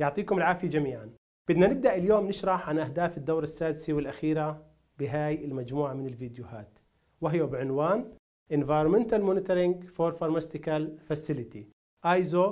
يعطيكم العافية جميعا بدنا نبدأ اليوم نشرح عن أهداف الدورة السادسة والأخيرة بهاي المجموعة من الفيديوهات وهي بعنوان Environmental Monitoring for Pharmaceutical Facility ISO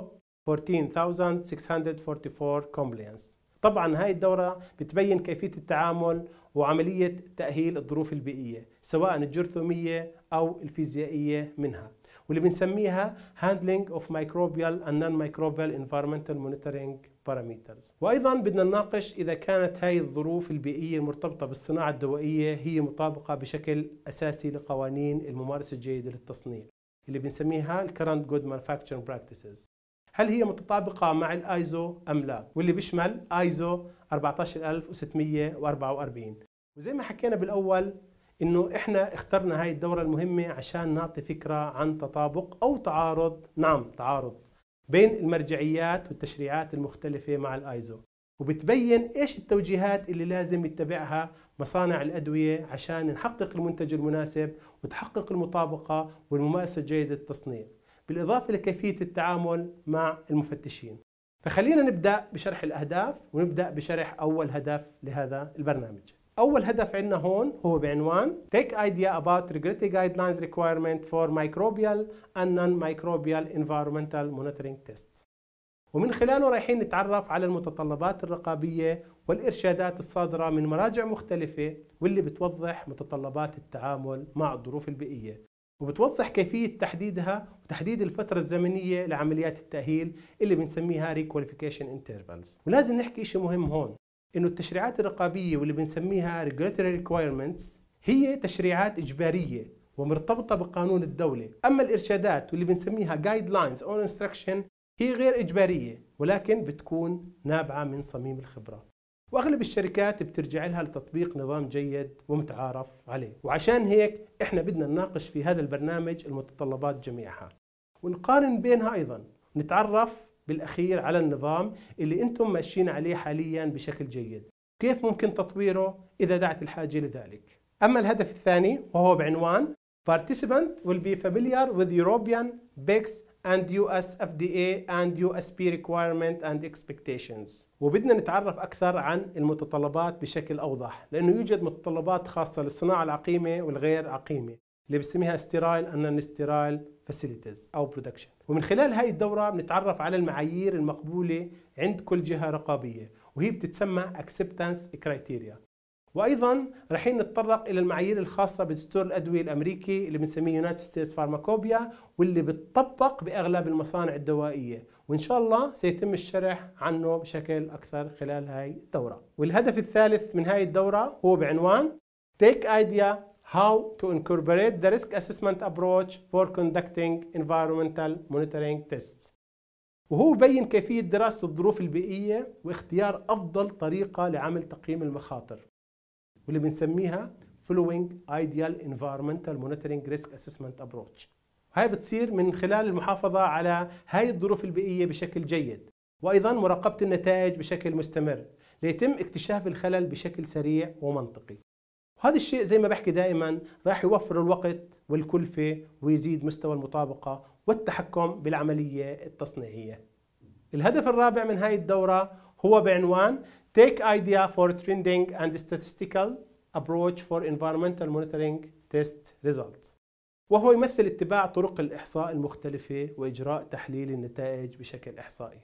14644 Compliance طبعا هاي الدورة بتبين كيفية التعامل وعملية تأهيل الظروف البيئية سواء الجرثومية أو الفيزيائية منها واللي بنسميها Handling of Microbial and Non-Microbial Environmental Monitoring باراميترز وايضا بدنا نناقش اذا كانت هاي الظروف البيئيه المرتبطه بالصناعه الدوائيه هي مطابقه بشكل اساسي لقوانين الممارسه الجيده للتصنيع اللي بنسميها الكرنت جود مانفاكتشرنج براكتسز هل هي متطابقه مع الايزو ام لا واللي بيشمل ايزو 14644 وزي ما حكينا بالاول انه احنا اخترنا هاي الدوره المهمه عشان نعطي فكره عن تطابق او تعارض نعم تعارض بين المرجعيات والتشريعات المختلفة مع الآيزو وبتبين إيش التوجيهات اللي لازم يتبعها مصانع الأدوية عشان نحقق المنتج المناسب وتحقق المطابقة والممارسة الجيدة للتصنيع بالإضافة لكيفية التعامل مع المفتشين فخلينا نبدأ بشرح الأهداف ونبدأ بشرح أول هدف لهذا البرنامج اول هدف عندنا هون هو بعنوان take idea about regulatory guidelines requirement for microbial and non-microbial environmental monitoring tests ومن خلاله رايحين نتعرف على المتطلبات الرقابية والإرشادات الصادرة من مراجع مختلفة واللي بتوضح متطلبات التعامل مع الظروف البيئية وبتوضح كيفية تحديدها وتحديد الفترة الزمنية لعمليات التأهيل اللي بنسميها Requalification Intervals ولازم نحكي شيء مهم هون انه التشريعات الرقابيه واللي بنسميها regulatory requirements هي تشريعات اجباريه ومرتبطه بقانون الدوله، اما الارشادات واللي بنسميها guidelines or instruction هي غير اجباريه ولكن بتكون نابعه من صميم الخبره. واغلب الشركات بترجع لها لتطبيق نظام جيد ومتعارف عليه، وعشان هيك احنا بدنا نناقش في هذا البرنامج المتطلبات جميعها. ونقارن بينها ايضا، نتعرف بالاخير على النظام اللي انتم ماشيين عليه حاليا بشكل جيد كيف ممكن تطويره اذا دعت الحاجه لذلك اما الهدف الثاني وهو بعنوان participant will be familiar with European BICS and US FDA and USP requirement and expectations وبدنا نتعرف أكثر عن المتطلبات بشكل أوضح لأنه يوجد متطلبات خاصة للصناعة العقيمة والغير عقيمة اللي بسميها استيرايل ان استيرايل فاسيليتيز او برودكشن ومن خلال هاي الدوره بنتعرف على المعايير المقبوله عند كل جهه رقابيه وهي بتتسمى اكسبتنس كرايتيريا وايضا رح نتطرق الى المعايير الخاصه بدستور الادويه الامريكي اللي بنسميه يونايتد ستيتس فارماكوبيا واللي بتطبق باغلب المصانع الدوائيه وان شاء الله سيتم الشرح عنه بشكل اكثر خلال هاي الدوره والهدف الثالث من هاي الدوره هو بعنوان تيك ايديا how to incorporate the risk assessment approach for conducting environmental monitoring tests وهو بين كيفية دراسة الظروف البيئية واختيار أفضل طريقة لعمل تقييم المخاطر واللي بنسميها Following Ideal Environmental Monitoring Risk Assessment Approach هاي بتصير من خلال المحافظة على هاي الظروف البيئية بشكل جيد وأيضا مراقبة النتائج بشكل مستمر ليتم اكتشاف الخلل بشكل سريع ومنطقي وهذا الشيء زي ما بحكي دائما راح يوفر الوقت والكلفة ويزيد مستوى المطابقة والتحكم بالعملية التصنيعية الهدف الرابع من هاي الدورة هو بعنوان Take Idea for Trending and Statistical Approach for Environmental Monitoring Test Results وهو يمثل اتباع طرق الإحصاء المختلفة وإجراء تحليل النتائج بشكل إحصائي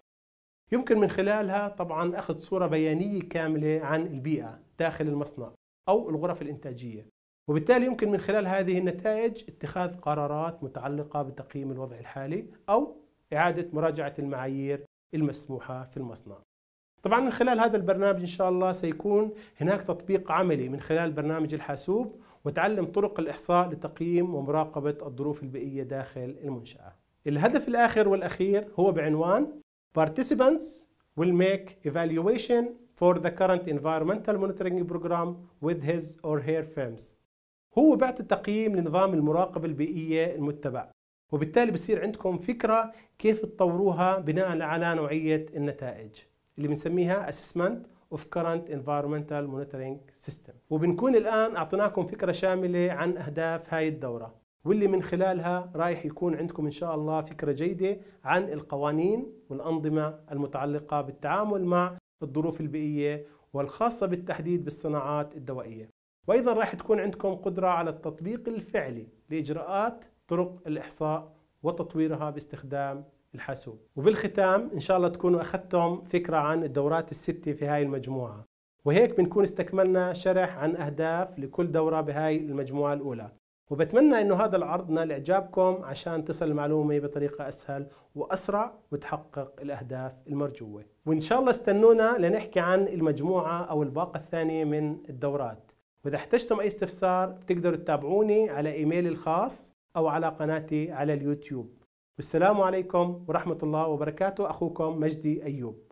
يمكن من خلالها طبعا أخذ صورة بيانية كاملة عن البيئة داخل المصنع أو الغرف الإنتاجية وبالتالي يمكن من خلال هذه النتائج اتخاذ قرارات متعلقة بتقييم الوضع الحالي أو إعادة مراجعة المعايير المسموحة في المصنع طبعا من خلال هذا البرنامج إن شاء الله سيكون هناك تطبيق عملي من خلال برنامج الحاسوب وتعلم طرق الإحصاء لتقييم ومراقبة الظروف البيئية داخل المنشأة الهدف الآخر والأخير هو بعنوان Participants will make evaluation for the current environmental monitoring program with his or her firms هو بعت التقييم لنظام المراقبة البيئية المتبع وبالتالي بصير عندكم فكرة كيف تطوروها بناء على نوعية النتائج اللي بنسميها assessment of current environmental monitoring system وبنكون الآن أعطيناكم فكرة شاملة عن أهداف هاي الدورة واللي من خلالها رايح يكون عندكم إن شاء الله فكرة جيدة عن القوانين والأنظمة المتعلقة بالتعامل مع الظروف البيئية والخاصة بالتحديد بالصناعات الدوائية وأيضا راح تكون عندكم قدرة على التطبيق الفعلي لإجراءات طرق الإحصاء وتطويرها باستخدام الحاسوب وبالختام إن شاء الله تكونوا أخذتم فكرة عن الدورات الستة في هاي المجموعة وهيك بنكون استكملنا شرح عن أهداف لكل دورة بهاي المجموعة الأولى وبتمنى انه هذا العرض نال اعجابكم عشان تصل المعلومه بطريقه اسهل واسرع وتحقق الاهداف المرجوه وان شاء الله استنونا لنحكي عن المجموعه او الباقه الثانيه من الدورات واذا احتجتم اي استفسار بتقدروا تتابعوني على ايميلي الخاص او على قناتي على اليوتيوب والسلام عليكم ورحمه الله وبركاته اخوكم مجدي ايوب